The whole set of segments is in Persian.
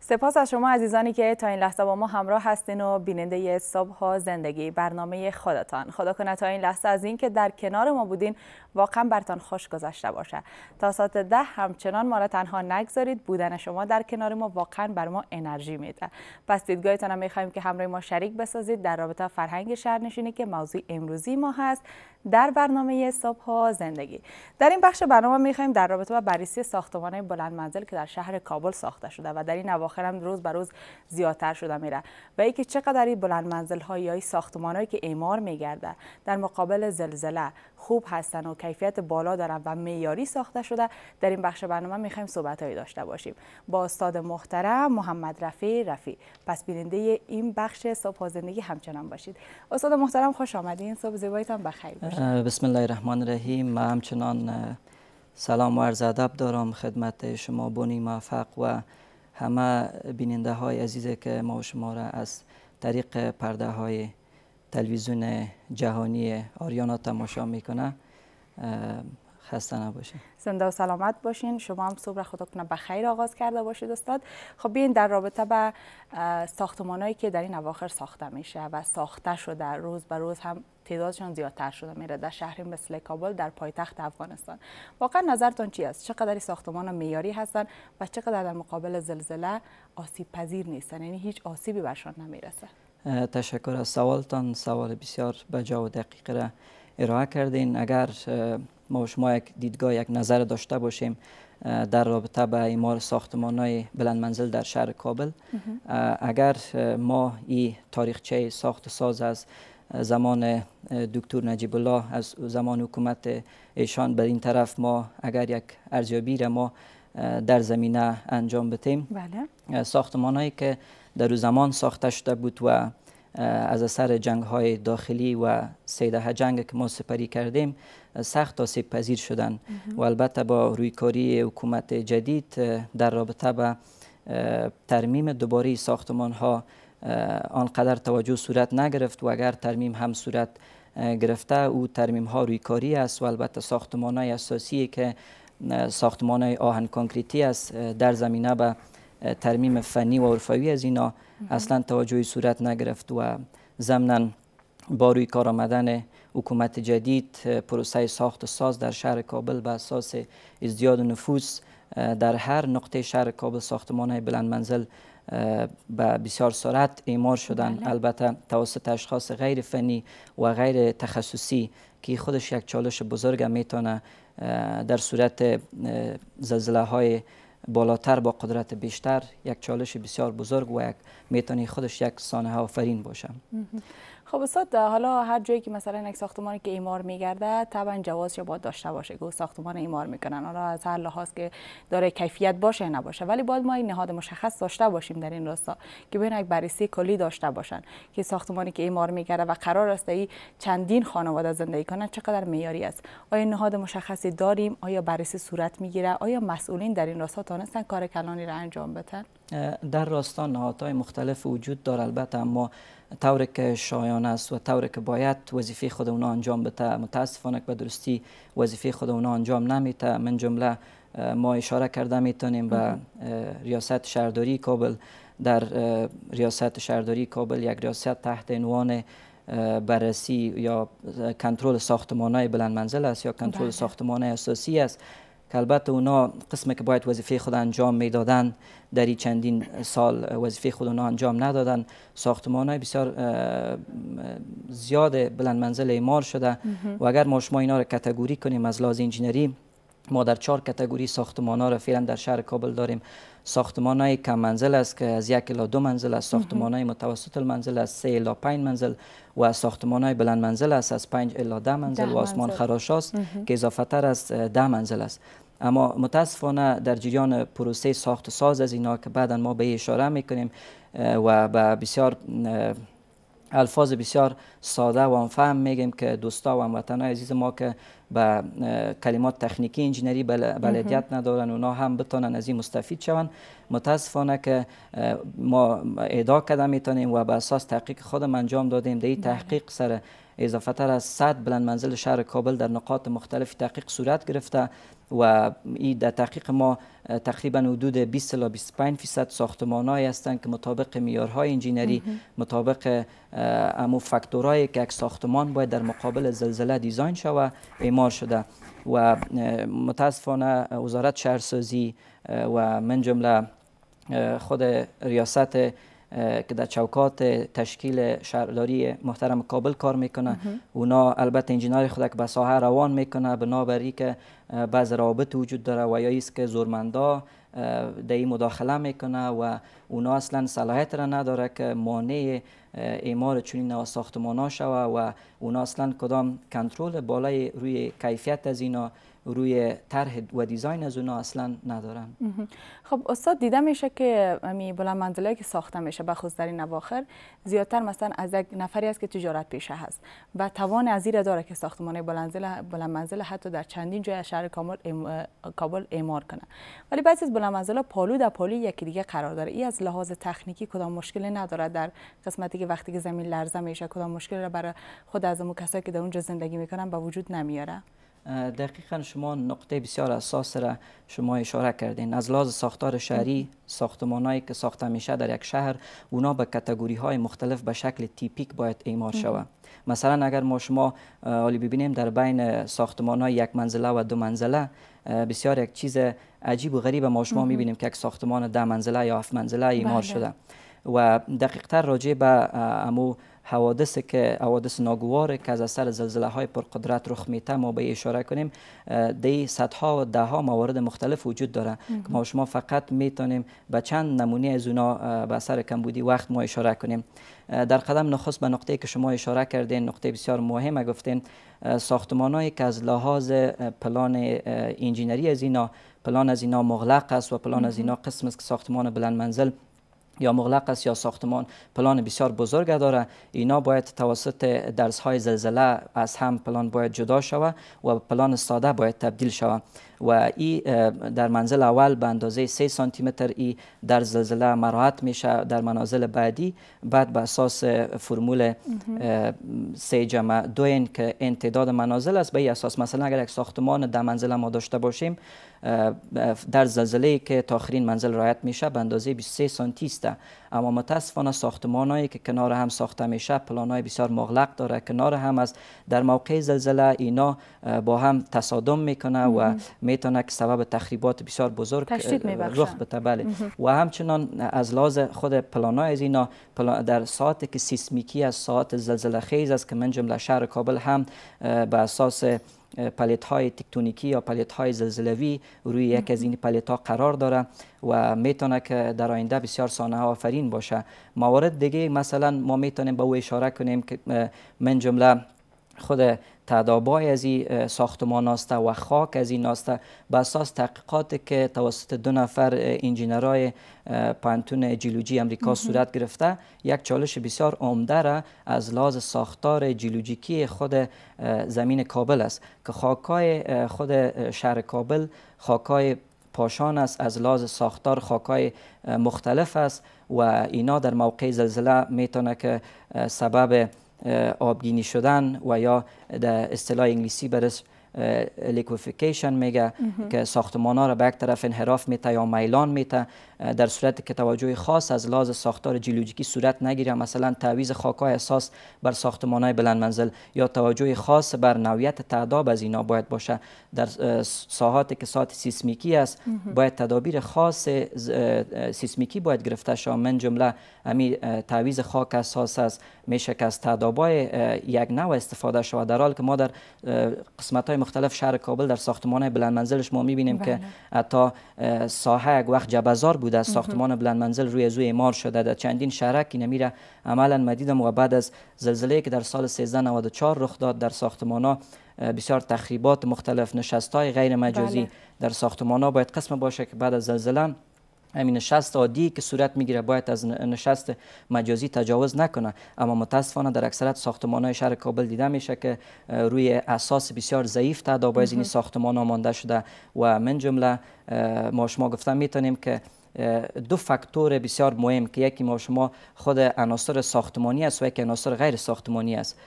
سپاس از شما عزیزانی که تا این لحظه با ما همراه هستین و بیننده صبح ها زندگی برنامه خودتان خدا کنه تا این لحظه از اینکه در کنار ما بودین واقعا برتان خوش گذشته باشه تا ساعت ده همچنان ما را تنها نگذارید بودن شما در کنار ما واقعا بر ما انرژی میده پس دیدگاهتان هم میخوایم که همراه ما شریک بسازید در رابطه فرهنگ شهرنشینی که موضوع امروزی ما هست در برنامه صبح ها زندگی در این بخش برنامه می خواهیم در رابطه با بررسی ساختمان های بلند منزل که در شهر کابل ساخته شده و در این اواخر هم روز به روز زیادتر شده میره و اینکه چقدر این بلند منزل های یا هایی که اعمار میگرده در مقابل زلزله خوب هستن و کیفیت بالا دارن و معیاری ساخته شده در این بخش برنامه میخوایم صحبت هایی داشته باشیم با استاد محترم محمد رفی رفی پس بیننده این بخش صبح زندگی همچنان باشید استاد محترم خوش آمدین صبح زیبایتان بخیر بسم الله الرحمن الرحیم ما همچنان سلام و عرض ادب دارم خدمت شما بونی موفق و همه بیننده های عزیزی که ما و شما را از طریق پرده های تلویزیون جهانی آریانا تماشا میکنه خسته نباشید زنده و سلامت باشین شما هم صبح خدا کنه به خیر آغاز کرده باشید استاد خب بیاین در رابطه به ساختمانایی که در این اواخر ساخته میشه و ساخته شده روز به روز هم تعدادشان زیادتر شده میره در شهرین مثل کابل در پایتخت افغانستان واقعا نظرتون چی است چقدر ساختمان معیاری هستن و چقدر در مقابل زلزله آسیب پذیر نیستن یعنی هیچ آسیبی برشان نمیرسه تشکر از سوالتان سوال بسیار بجا و دقیق را ارائه کردین اگر ما و شما یک دیدگاه یک نظر داشته باشیم در رابطه به ایمار ساختمان های بلند منزل در شهر کابل اگر ما این تاریخچه ساخت ساز از زمان دکتر نجیب الله از زمان حکومت ایشان به این طرف ما اگر یک ارزیابی را ما در زمینه انجام بتیم بله. ساختمان هایی که در زمان ساخته شده بود و از اثر جنگ های داخلی و سیده جنگ که ما سپری کردیم سخت آسیب پذیر شدن و البته با رویکاری حکومت جدید در رابطه به ترمیم دوباره ساختمان ها آنقدر توجه صورت نگرفت و اگر ترمیم هم صورت گرفته او ترمیم ها روی کاری است و البته ساختمان های اساسی که ساختمان های آهن کانکریتی است در زمینه به ترمیم فنی و عرفایی از اینا اصلا توجهی صورت نگرفت و ضمنا با روی کار آمدن حکومت جدید پروسه ساخت و ساز در شهر کابل به اساس ازدیاد نفوس در هر نقطه شهر کابل ساختمان های بلند منزل به بسیار سرعت ایمار شدن بله. البته توسط اشخاص غیر فنی و غیر تخصصی که خودش یک چالش بزرگ میتونه در صورت زلزله های بالاتر با قدرت بیشتر یک چالش بسیار بزرگ و یک میتونی خودش یک سانه آفرین باشم. خب استاد حالا هر جایی که مثلا یک ساختمانی که ایمار میگرده طبعا یا باید داشته باشه که ساختمان ایمار میکنن حالا از هر لحاظ که داره کیفیت باشه نباشه ولی باید ما این نهاد مشخص داشته باشیم در این راستا که بین یک بررسی کلی داشته باشن که ساختمانی که ایمار میگرده و قرار است ای چندین خانواده زندگی کنند چقدر معیاری است آیا نهاد مشخصی داریم آیا بررسی صورت میگیره آیا مسئولین در این راستا توانستن کار کلانی را انجام بدن؟ در راستان نهادهای مختلف وجود دار البته اما طور که شایان است و طور که باید وظیفه خود اونا انجام بده متاسفانه که به درستی وظیفه خود اونا انجام نمیته من جمله ما اشاره کرده میتونیم به ریاست شهرداری کابل در ریاست شهرداری کابل یک ریاست تحت عنوان بررسی یا کنترل ساختمان های بلند منزل است یا کنترل بله. ساختمان اساسی است که البته اونا قسم که باید وظیفه خود انجام میدادن در این چندین سال وظیفه خود اونا انجام ندادن ساختمان های بسیار زیاد بلند منزل اعمار شده و اگر ما شما اینا رو کتگوری کنیم از لحاظ انجینری ما در چهار کتگوری ساختمان ها را فعلا در شهر کابل داریم ساختمان های کم منزل است که از یک الا دو منزل است ساختمان های متوسط منزل است سه الا پنج منزل و ساختمان های بلند منزل است از پنج الا ده منزل و آسمان خراش است که اضافه تر از ده منزل است اما متاسفانه در جریان پروسه ساخت و ساز از اینا که بعدا ما به اشاره میکنیم و به بسیار الفاظ بسیار ساده و فهم میگیم که دوستا و هموطنان عزیز ما که به کلمات تکنیکی انجینری بلدیت ندارن اونا هم بتانن از این مستفید شون متاسفانه که ما ادا کده میتونیم و به اساس تحقیق خودم انجام دادیم در این تحقیق سر اضافه تر از صد بلند منزل شهر کابل در نقاط مختلف تحقیق صورت گرفته و این در تحقیق ما تقریبا حدود 20 تا 25 فیصد های هستند که مطابق معیارهای انجینری مطابق امو فاکتورهایی که یک ساختمان باید در مقابل زلزله دیزاین شود اعمار شده و متاسفانه وزارت شهرسازی و من جمله خود ریاست که در چوکات تشکیل شهرداری محترم کابل کار میکنه اونا البته انجینر خود که به ساحه روان میکنه بنابری که بعض رابط وجود داره و یا که زورمندا در این مداخله میکنه و اونا اصلا صلاحیت را نداره که مانع ایمار چنین نوع ساختمان ها شوه و اونا اصلا کدام کنترل بالای روی کیفیت از اینا روی طرح و دیزاین از اونا اصلا ندارن خب استاد دیده میشه که امی بلند منزله که ساخته میشه بخوز در این زیادتر مثلا از یک نفری است که تجارت پیشه هست و توان از داره که ساختمان بلند منزله حتی در چندین جای شهر کابل ایمار کنه ولی بعضی از پالو در پالو یکی دیگه قرار داره از لحاظ تکنیکی کدام مشکل ندارد در قسمتی که وقتی که زمین لرزه میشه کدام مشکل را برای خود از اون کسایی که در اونجا زندگی میکنن به وجود نمیاره دقیقا شما نقطه بسیار اساس را شما اشاره کردین از لحاظ ساختار شهری ساختمانایی که ساخته میشه در یک شهر اونا به کتگوری های مختلف به شکل تیپیک باید ایمار شود مثلا اگر ما شما حالی ببینیم در بین ساختمان های یک منزله و دو منزله بسیار یک چیز عجیب و غریب ما شما میبینیم که یک ساختمان ده منزله یا هفت منزله ایمار بله. شده و دقیقتر راجع به امو حوادث که حوادث ناگواره که از اثر زلزله های پرقدرت رخ میته ما به اشاره کنیم دی صدها و ده موارد مختلف وجود داره که ما شما فقط میتونیم به چند نمونه از اونا به اثر کمبودی وقت ما اشاره کنیم در قدم نخست به نقطه که شما اشاره کردین نقطه بسیار مهمه گفتین ساختمانهایی که از لحاظ پلان انجینری از اینا پلان از اینا مغلق است و پلان از اینا قسم است که ساختمان بلند منزل یا مغلق است یا ساختمان پلان بسیار بزرگ داره اینا باید توسط درس های زلزله از هم پلان باید جدا شود و پلان ساده باید تبدیل شود و ای در منزل اول به اندازه 3 سانتی متر ای در زلزله مراحت میشه در منازل بعدی بعد به اساس فرمول 3 جمع دو این که انتداد منازل است به اساس مثلا اگر یک ساختمان در منزل ما داشته باشیم در زلزله که تا آخرین منزل رایت میشه به اندازه 23 سانتی است اما متاسفانه هایی که کنار هم ساخته میشه های بسیار مغلق داره کنار هم از در موقع زلزله اینا با هم تصادم میکنه و میتونه که سبب تخریبات بسیار بزرگ رخ بده بله و همچنان از لحاظ خود پلانای از اینا در ساعت که سیسمیکی از ساعت زلزله خیز است که من جمله شهر کابل هم به اساس پلیت های تکتونیکی یا پلیت های زلزلوی روی یک از این پلت ها قرار داره و میتونه که در آینده بسیار ها آفرین باشه موارد دیگه مثلا ما میتونیم به او اشاره کنیم که من جمله خود تدابای از این ساختمان هسته و خاک از این هسته به اساس تحقیقات که توسط دو نفر انجینرای پانتون جیلوجی امریکا صورت گرفته یک چالش بسیار عمده را از لحاظ ساختار جیلوجیکی خود زمین کابل است که خاکای خود شهر کابل خاکای پاشان است از لحاظ ساختار خاکای مختلف است و اینا در موقع زلزله میتونه که سبب آبگینی شدن و یا در اصطلاح انگلیسی برش لیکوفیکیشن میگه که ساختمان ها را به یک طرف انحراف میته یا میلان میته در صورت که توجه خاص از لحاظ ساختار جیولوژیکی صورت نگیره مثلا تعویض خاکای اساس بر ساختمان های بلند منزل یا توجه خاص بر نویت تعداب از اینا باید باشه در ساحاتی که ساعت سیسمیکی است باید تدابیر خاص سیسمیکی باید گرفته شه من جمله امی تعویض خاک اساس است میشه که از تعدابای یک نو استفاده شود در حال که ما در قسمت های مختلف شهر کابل در ساختمان بلند منزلش ما میبینیم که بله. حتی ساحه یک وقت جبزار بوده ساختمان بلند منزل روی زوی امار شده در چندین شهرک اینه میره عملا مدیدم و بعد از زلزله که در سال 1394 رخ داد در ساختمان ها بسیار تخریبات مختلف نشست های غیر مجازی بله. در ساختمان ها باید قسم باشه که بعد از زلزله همین نشست عادی که صورت میگیره باید از نشست مجازی تجاوز نکنه اما متاسفانه در اکثرت ساختمان های شهر کابل دیده میشه که روی اساس بسیار ضعیف از این ساختمان ها مانده شده و من جمله ما شما گفتم میتونیم که دو فاکتور بسیار مهم که یکی ما شما خود عناصر ساختمانی است و یکی عناصر غیر ساختمانی است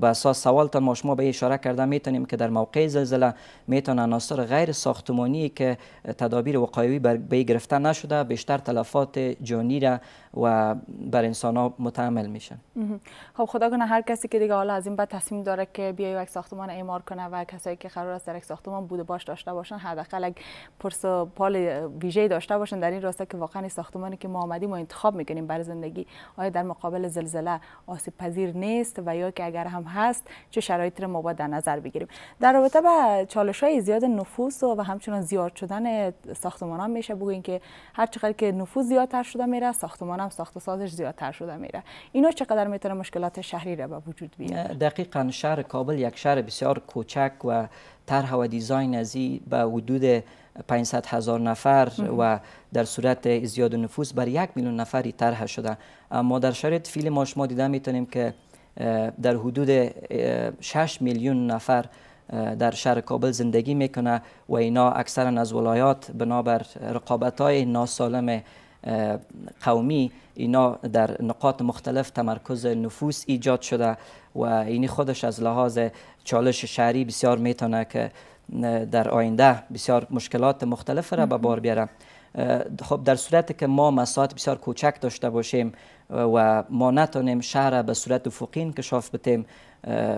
به اساس سوالتان ما شما به اشاره کرده میتونیم که در موقع زلزله میتونه عناصر غیر ساختمانی که تدابیر وقایوی به گرفته نشده بیشتر تلفات جانی را و بر انسان ها متعمل میشن خب کنه هر کسی که دیگه حالا از این بعد تصمیم داره که بیای یک ساختمان اعمار کنه و کسایی که قرار است در یک ساختمان بوده باش داشته باشن حداقل یک پرس پال ویژه داشته باشن در این این راسته که واقعا ساختمانی که ما آمدیم و انتخاب میکنیم برای زندگی آیا در مقابل زلزله آسیب پذیر نیست و یا که اگر هم هست چه شرایطی را ما باید در نظر بگیریم در رابطه با چالش های زیاد نفوس و, و همچنان زیاد شدن ساختمان ها میشه بگوین که هر چقدر که نفوس زیادتر شده میره ساختمان هم ساخت سازش زیادتر شده میره اینا چقدر میتونه مشکلات شهری را به وجود بیاره دقیقا شهر کابل یک شهر بسیار کوچک و طرح و دیزاین ازی به حدود 500 هزار نفر و در صورت زیاد نفوس بر یک میلیون نفری طرح شده اما در شرط فیل ما شما دیده میتونیم که در حدود 6 میلیون نفر در شهر کابل زندگی میکنه و اینا اکثرا از ولایات بنابر رقابت های ناسالم قومی اینا در نقاط مختلف تمرکز نفوس ایجاد شده و اینی خودش از لحاظ چالش شهری بسیار میتونه که در آینده بسیار مشکلات مختلف را به بار بیاره خب در صورتی که ما مساحت بسیار کوچک داشته باشیم و ما نتونیم شهر را به صورت افقی انکشاف بتیم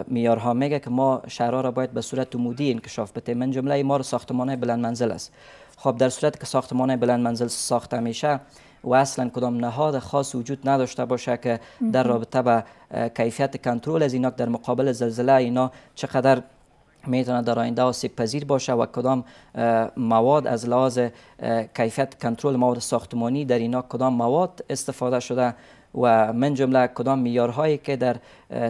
میارها میگه که ما شهرها را باید به صورت عمودی انکشاف بتیم من جمله ما ساختمان بلند منزل است خب در صورت که ساختمان بلند منزل ساخته میشه و اصلا کدام نهاد خاص وجود نداشته باشه که در رابطه به کیفیت کنترل از اینا در مقابل زلزله اینا چقدر میتونه در آینده آسیب پذیر باشه و کدام مواد از لحاظ کیفیت کنترل مواد ساختمانی در اینا کدام مواد استفاده شده و من جمله کدام میارهایی که در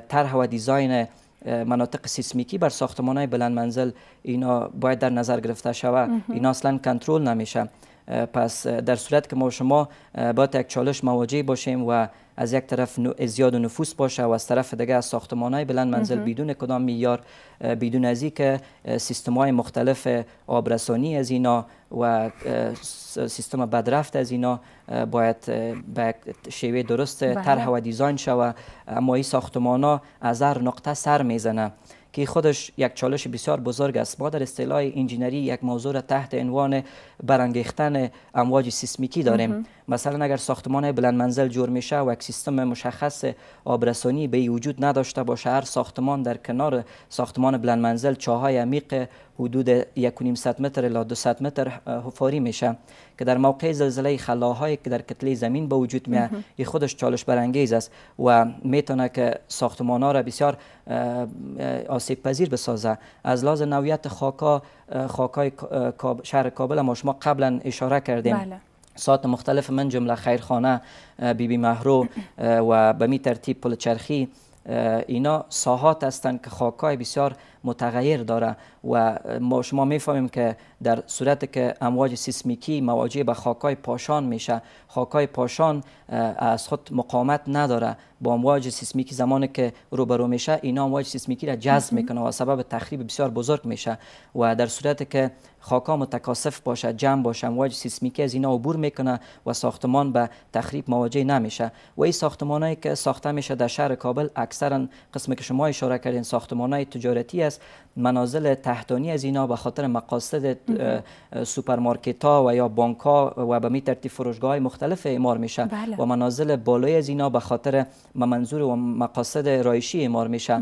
طرح و دیزاین مناطق سیسمیکی بر ساختمان های بلند منزل اینا باید در نظر گرفته شود اینا اصلا کنترل نمیشه پس در صورت که ما شما با یک چالش مواجه باشیم و از یک طرف زیاد نفوس باشه و از طرف دیگه از ساختمان های بلند منزل بدون کدام میار بدون از که سیستم های مختلف آبرسانی از اینا و سیستم بدرفت از اینا باید به شیوه درست بله. طرح و دیزاین شوه اما این ساختمان ها از هر نقطه سر میزنه که خودش یک چالش بسیار بزرگ است ما در اصطلاح انجینری یک موضوع را تحت عنوان برانگیختن امواج سیسمیکی داریم مثلا اگر ساختمان بلند منزل جور میشه و یک سیستم مشخص آبرسانی به وجود نداشته باشه هر ساختمان در کنار ساختمان بلند منزل چاهای عمیق حدود صد متر الی 200 متر حفاری میشه که در موقع زلزله خلاهایی که در کتله زمین به وجود میاد این خودش چالش برانگیز است و میتونه که ساختمان ها را بسیار آسیب پذیر بسازه از لحاظ نویت خاکا خاکای شهر کابل ما شما قبلا اشاره کردیم بله. مختلف من جمله خیرخانه بیبی بی مهرو و به می ترتیب پل چرخی اینا ساحات هستند که خاکای بسیار متغیر داره و ما شما میفهمیم که در صورت که امواج سیسمیکی مواجه به خاکای پاشان میشه خاکای پاشان از خود مقاومت نداره با امواج سیسمیکی زمانی که روبرو میشه اینا امواج سیسمیکی را جذب میکنه و سبب تخریب بسیار بزرگ میشه و در صورت که خاکا متکاسف باشه جمع باشه امواج سیسمیکی از اینا عبور میکنه و ساختمان به تخریب مواجه نمیشه و این ساختمانایی که ساخته میشه در شهر کابل اکثرا قسمی که شما اشاره کردین ساختمانای تجارتی است منازل تحتانی از اینا به خاطر مقاصد سوپرمارکت ها و یا بانک ها و به می ترتیب فروشگاه های مختلف اعمار میشه بله. و منازل بالای از اینا به خاطر منظور و مقاصد رایشی اعمار میشه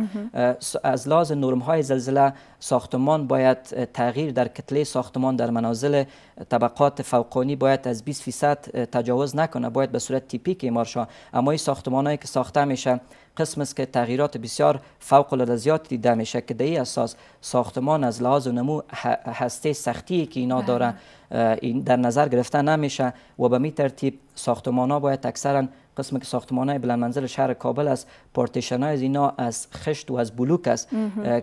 از لحاظ نرم های زلزله ساختمان باید تغییر در کتله ساختمان در منازل طبقات فوقانی باید از 20 فیصد تجاوز نکنه باید به صورت تیپیک اعمار شه اما این هایی که ساخته میشه قسم است که تغییرات بسیار فوق العاده زیاد دیده میشه که دی اساس ساختمان از لحاظ و نمو هسته سختی که اینا داره بله. در نظر گرفته نمیشه و به می ترتیب ساختمان ها باید اکثرا قسم که ساختمان های بلند منزل شهر کابل است پارتیشن های اینا از خشت و از بلوک است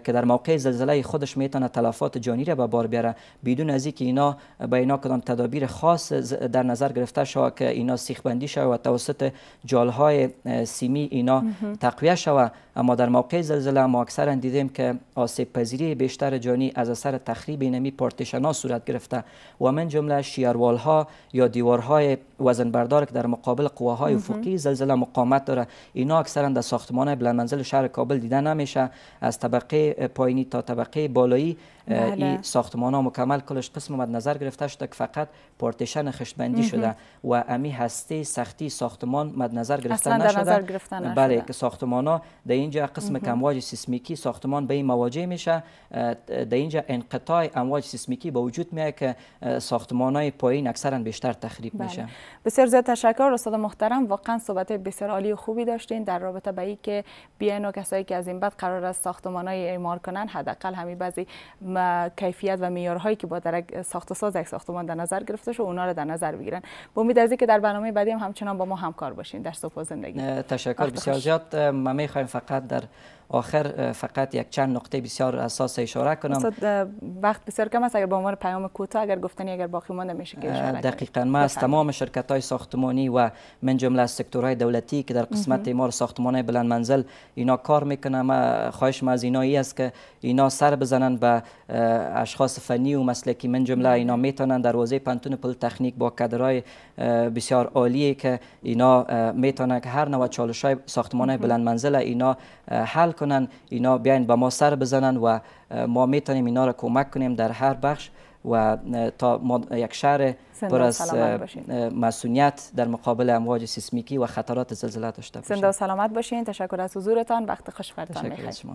که در موقع زلزله خودش میتونه تلفات جانی را به بار بیاره بدون از اینکه اینا به اینا کدام تدابیر خاص در نظر گرفته شوه که اینا سیخ بندی شوه و توسط جال های سیمی اینا تقویه شوه اما در موقع زلزله ما اکثرا دیدیم که آسیب پذیری بیشتر جانی از اثر تخریب نمی پارتیشن صورت گرفته و من جمله شیاروال ها یا دیوارهای وزن بردار که در مقابل قواهای که زلزله مقاومت داره اینا اکثرا در ساختمان بلند منزل شهر کابل دیده نمیشه از طبقه پایینی تا طبقه بالایی بله. این ساختمان ها مکمل کلش قسم مد نظر گرفته شده که فقط پارتیشن خشبندی شده و امی هستی سختی ساختمان مد نظر گرفته نظر گرفته نشده. بله که ساختمان ها در اینجا قسم که امواج سیسمیکی ساختمان به این مواجه میشه در اینجا انقطاع امواج سیسمیکی با وجود میاد که ساختمان های پایین اکثرا بیشتر تخریب بله. میشه بسیار زیاد تشکر استاد محترم واقعا صحبت بسیار عالی و خوبی داشتین در رابطه با اینکه که و کسایی که از این بعد قرار است ساختمان های اعمار کنن حداقل همین بعضی کیفیت و معیارهایی که با در ساخت و ساز یک ساختمان در نظر گرفته شده اونا رو در نظر بگیرن با امید از که در برنامه بعدی هم همچنان با ما همکار باشین در صبح زندگی تشکر بسیار زیاد ما میخوایم فقط در آخر فقط یک چند نقطه بسیار اساس اشاره کنم وقت بسیار کم است اگر به عنوان پیام کوتاه اگر گفتنی اگر باقی مانده میشه که اشاره دقیقاً ما از تمام شرکت های ساختمانی و من جمله از سکتورهای دولتی که در قسمت امار ساختمان بلند منزل اینا کار میکنه ما خواهش ما از اینایی است که اینا سر بزنن به اشخاص فنی و مسلکی من جمله اینا میتونن در حوزه پنتون پل تکنیک با کادرای بسیار عالی که اینا میتونن که هر نوع چالش های ساختمان بلند منزل اینا حل کنن اینا بیاین با ما سر بزنن و ما میتونیم اینا را کمک کنیم در هر بخش و تا ما یک شهر پر از مسئولیت در مقابل امواج سیسمیکی و خطرات زلزله داشته باشیم سلامت باشین تشکر از حضورتان وقت خوش برتان